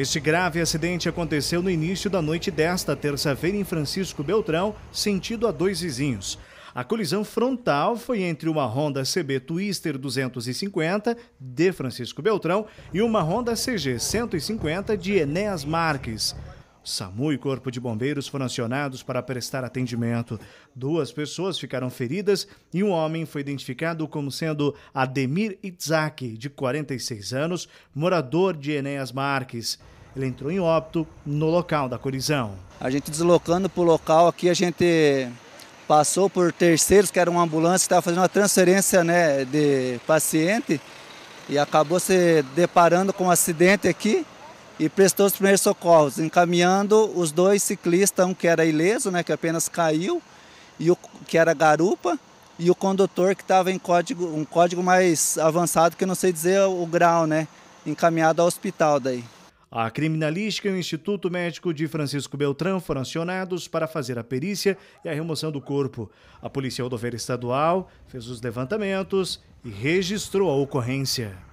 Este grave acidente aconteceu no início da noite desta terça-feira em Francisco Beltrão, sentido a dois vizinhos. A colisão frontal foi entre uma Honda CB Twister 250 de Francisco Beltrão e uma Honda CG 150 de Enéas Marques. SAMU e Corpo de Bombeiros foram acionados para prestar atendimento. Duas pessoas ficaram feridas e um homem foi identificado como sendo Ademir Itzaki, de 46 anos, morador de Enéas Marques. Ele entrou em óbito no local da colisão. A gente deslocando para o local aqui, a gente passou por terceiros, que era uma ambulância que estava fazendo uma transferência né, de paciente e acabou se deparando com um acidente aqui e prestou os primeiros socorros, encaminhando os dois ciclistas, um que era ileso, né, que apenas caiu, e o que era garupa, e o condutor que estava em código, um código mais avançado, que não sei dizer o grau, né, encaminhado ao hospital daí. A criminalística e o Instituto Médico de Francisco Beltrão foram acionados para fazer a perícia e a remoção do corpo. A Polícia Rodoviária Estadual fez os levantamentos e registrou a ocorrência.